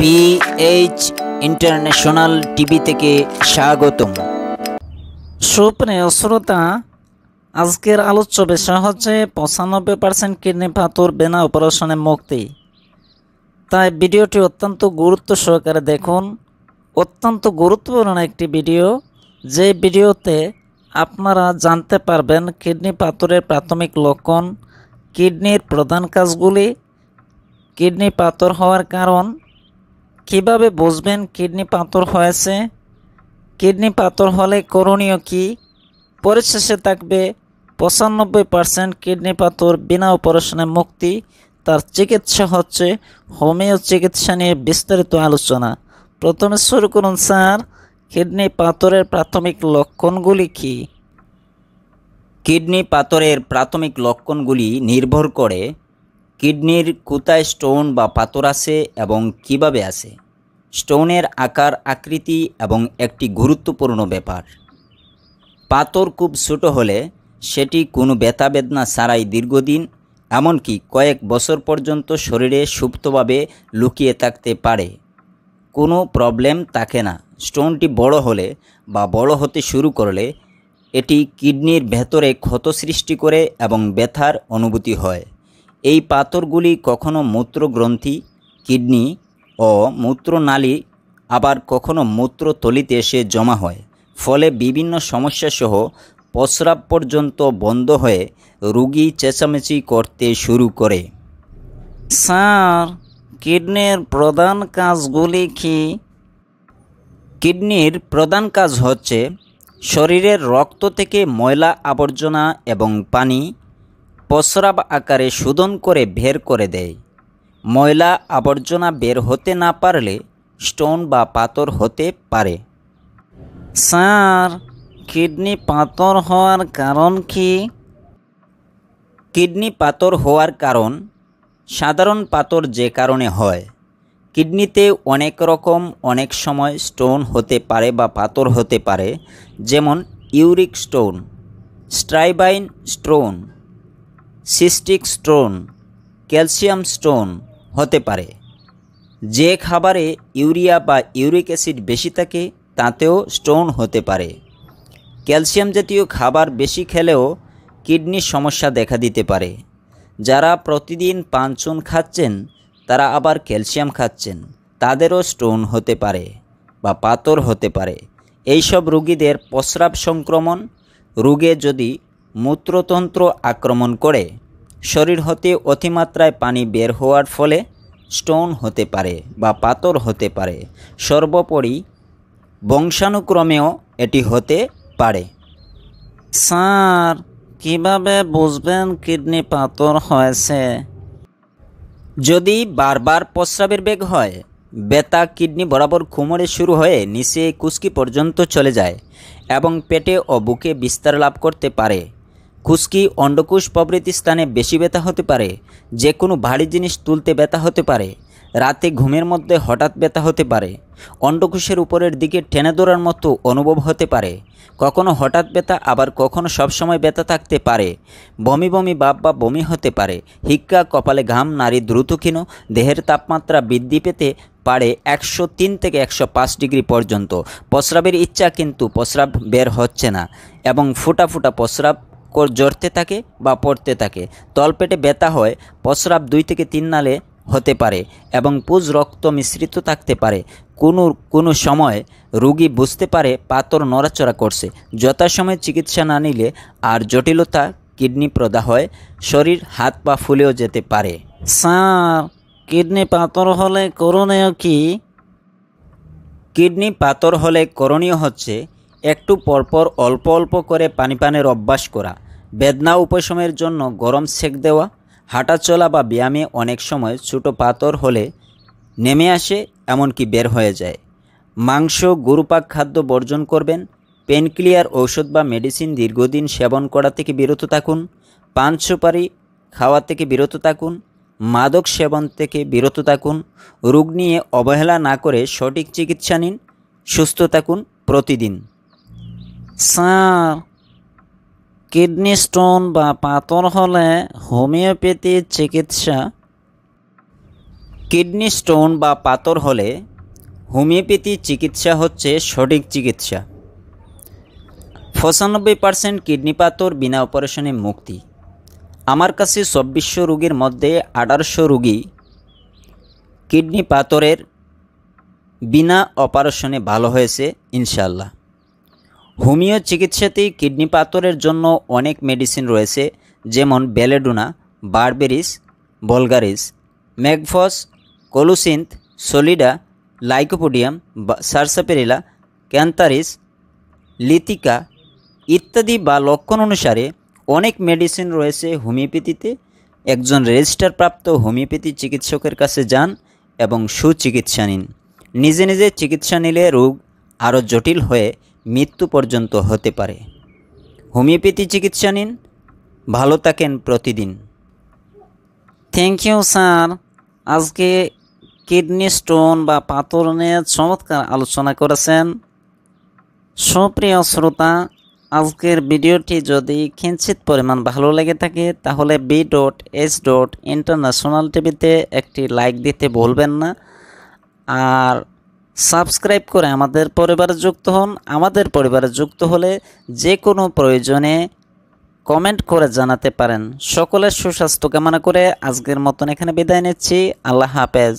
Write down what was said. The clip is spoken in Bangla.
বিএইচ ইন্টারন্যাশনাল টিভি থেকে স্বাগতম সুপ্রিয় শ্রোতা আজকের আলোচ্য বিষয় হচ্ছে পঁচানব্বই পার্সেন্ট কিডনি পাথর বেনা অপারেশনে মুক্তি তাই ভিডিওটি অত্যন্ত গুরুত্ব সহকারে দেখুন অত্যন্ত গুরুত্বপূর্ণ একটি ভিডিও যে ভিডিওতে আপনারা জানতে পারবেন কিডনি পাথরের প্রাথমিক লক্ষণ কিডনির প্রধান কাজগুলি কিডনি পাথর হওয়ার কারণ কিভাবে বুঝবেন কিডনি পাথর হয়েছে কিডনি পাথর হলে করণীয় কি পরিশেষে থাকবে পঁচানব্বই পার্সেন্ট কিডনি পাথর বিনা অপারেশনে মুক্তি তার চিকিৎসা হচ্ছে হোমিও চিকিৎসা নিয়ে বিস্তারিত আলোচনা প্রথমে শুরু করুন স্যার কিডনি পাথরের প্রাথমিক লক্ষণগুলি কি কিডনি পাথরের প্রাথমিক লক্ষণগুলি নির্ভর করে কিডনির কোথায় স্টোন বা পাথর আছে এবং কিভাবে আছে স্টোনের আকার আকৃতি এবং একটি গুরুত্বপূর্ণ ব্যাপার পাথর খুব ছোটো হলে সেটি কোনো ব্যথা বেদনা ছাড়াই দীর্ঘদিন এমনকি কয়েক বছর পর্যন্ত শরীরে সুপ্তভাবে লুকিয়ে থাকতে পারে কোনো প্রবলেম থাকে না স্টোনটি বড় হলে বা বড় হতে শুরু করলে এটি কিডনির ভেতরে ক্ষত সৃষ্টি করে এবং ব্যথার অনুভূতি হয় এই পাথরগুলি কখনো মূত্রগ্রন্থি কিডনি ও মূত্রনালী আবার কখনো মূত্রতলিতে এসে জমা হয় ফলে বিভিন্ন সমস্যাসহ প্রস্রাব পর্যন্ত বন্ধ হয়ে রুগী চেঁচামেচি করতে শুরু করে স্যার কিডনির প্রধান কাজগুলি কি কিডনির প্রধান কাজ হচ্ছে শরীরের রক্ত থেকে ময়লা আবর্জনা এবং পানি প্রস্রাব আকারে শোধন করে বের করে দেয় ময়লা আবর্জনা বের হতে না পারলে স্টোন বা পাথর হতে পারে স্যার কিডনি পাথর হওয়ার কারণ কি কিডনি পাথর হওয়ার কারণ সাধারণ পাথর যে কারণে হয় কিডনিতে অনেক রকম অনেক সময় স্টোন হতে পারে বা পাথর হতে পারে যেমন ইউরিক স্টোন স্ট্রাইবাইন stone cystic stone calcium stone হতে পারে যে খাবারে ইউরিয়া বা ইউরিক অ্যাসিড বেশি থাকে তাতেও স্টোন হতে পারে ক্যালসিয়াম জাতীয় খাবার বেশি খেলেও কিডনির সমস্যা দেখা দিতে পারে যারা প্রতিদিন পাঁচন খাচ্ছেন তারা আবার ক্যালসিয়াম খাচ্ছেন তাদেরও স্টোন হতে পারে বা পাতর হতে পারে এইসব রোগীদের প্রস্রাব সংক্রমণ রোগে যদি মূত্রতন্ত্র আক্রমণ করে শরীর হতে অতিমাত্রায় পানি বের হওয়ার ফলে স্টোন হতে পারে বা পাথর হতে পারে সর্বোপরি বংশানুক্রমেও এটি হতে পারে স্যার কিভাবে বুঝবেন কিডনি পাথর হয়েছে যদি বারবার প্রস্রাবের বেগ হয় বেতা কিডনি বরাবর কোমরে শুরু হয়ে নিচে কুস্কি পর্যন্ত চলে যায় এবং পেটে ও বুকে বিস্তার লাভ করতে পারে খুশকি অন্ডকোষ প্রভৃতি স্থানে বেশি ব্যথা হতে পারে যে কোনো ভারী জিনিস তুলতে ব্যথা হতে পারে রাতে ঘুমের মধ্যে হঠাৎ ব্যথা হতে পারে অন্ডকোষের উপরের দিকে টেনে দৌড়ার মতো অনুভব হতে পারে কখনো হঠাৎ ব্যথা আবার কখনো সবসময় ব্যথা থাকতে পারে বমি বমি বাপ বা বমি হতে পারে হিক্কা কপালে ঘাম নারী দ্রুতক্ষীণ দেহের তাপমাত্রা বৃদ্ধি পেতে পারে একশো তিন থেকে একশো পাঁচ ডিগ্রি পর্যন্ত প্রস্রাবের ইচ্ছা কিন্তু প্রস্রাব বের হচ্ছে না এবং ফুটা ফুটা প্রস্রাব জ্বরতে থাকে বা পড়তে থাকে তলপেটে ব্যথা হয় প্রস্রাব দুই থেকে তিন নালে হতে পারে এবং পুজ রক্ত মিশ্রিত থাকতে পারে কোনো কোনো সময় রুগী বুঝতে পারে পাথর নড়াচড়া করছে যথাসময়ে চিকিৎসা না নিলে আর জটিলতা কিডনি প্রদা হয় শরীর হাত পা ফুলেও যেতে পারে স্যার কিডনি পাথর হলে করণীয় কি কিডনি পাথর হলে করণীয় হচ্ছে একটু পরপর অল্প অল্প করে পানি পানের অভ্যাস করা বেদনা উপশমের জন্য গরম সেক দেওয়া হাঁটা চলা বা ব্যায়ামে অনেক সময় ছোটো পাথর হলে নেমে আসে এমনকি বের হয়ে যায় মাংস গুরুপাক খাদ্য বর্জন করবেন পেনক্লিয়ার ঔষধ বা মেডিসিন দীর্ঘদিন সেবন করা থেকে বিরত থাকুন পান সুপারি খাওয়া থেকে বিরত থাকুন মাদক সেবন থেকে বিরত থাকুন রোগ নিয়ে অবহেলা না করে সঠিক চিকিৎসা নিন সুস্থ থাকুন প্রতিদিন স্যার কিডনি স্টোন বা পাথর হলে হোমিওপ্যাথি চিকিৎসা কিডনি স্টোন বা পাথর হলে হোমিওপ্যাথি চিকিৎসা হচ্ছে সঠিক চিকিৎসা পঁচানব্বই পার্সেন্ট কিডনি পাথর বিনা অপারেশনে মুক্তি আমার কাছে চব্বিশশো রুগীর মধ্যে আঠারোশো রুগী কিডনি পাথরের বিনা অপারেশনে ভালো হয়েছে ইনশাল্লাহ হোমিও চিকিৎসাতেই কিডনি পাথরের জন্য অনেক মেডিসিন রয়েছে যেমন belladonna berberis vulgaris mag phos colocynth সলিডা লাইকোপোডিয়াম সারসাপেরিলা ক্যান্তারিস লিতিকা ইত্যাদি বা লক্ষণ অনুসারে অনেক মেডিসিন রয়েছে হোমিওপ্যাথিতে একজন রেজিস্টারপ্রাপ্ত হোমিওপ্যাথি চিকিৎসকের কাছে যান এবং সুচিকিৎসা নিন নিজে নিজে চিকিৎসা নিলে রোগ আরও জটিল হয়ে মৃত্যু পর্যন্ত হতে পারে হোমিওপ্যাথি চিকিৎসা নিন ভালো থাকেন প্রতিদিন থ্যাংক ইউ স্যার আজকে কিডনি স্টোন বা পাথর নিয়ে চমৎকার আলোচনা করেছেন সুপ্রিয় শ্রোতা আজকের ভিডিওটি যদি কিঞ্চিত পরিমাণ ভালো লেগে থাকে তাহলে B dot S dot international টিভিতে একটি লাইক দিতে ভুলবেন না আর সাবস্ক্রাইব করে আমাদের পরিবারে যুক্ত হন আমাদের পরিবারে যুক্ত হলে যে কোনো প্রয়োজনে কমেন্ট করে জানাতে পারেন সকলের সুস্বাস্থ্য কামনা করে আজকের মতন এখানে বিদায় নিচ্ছি আল্লাহ হাফেজ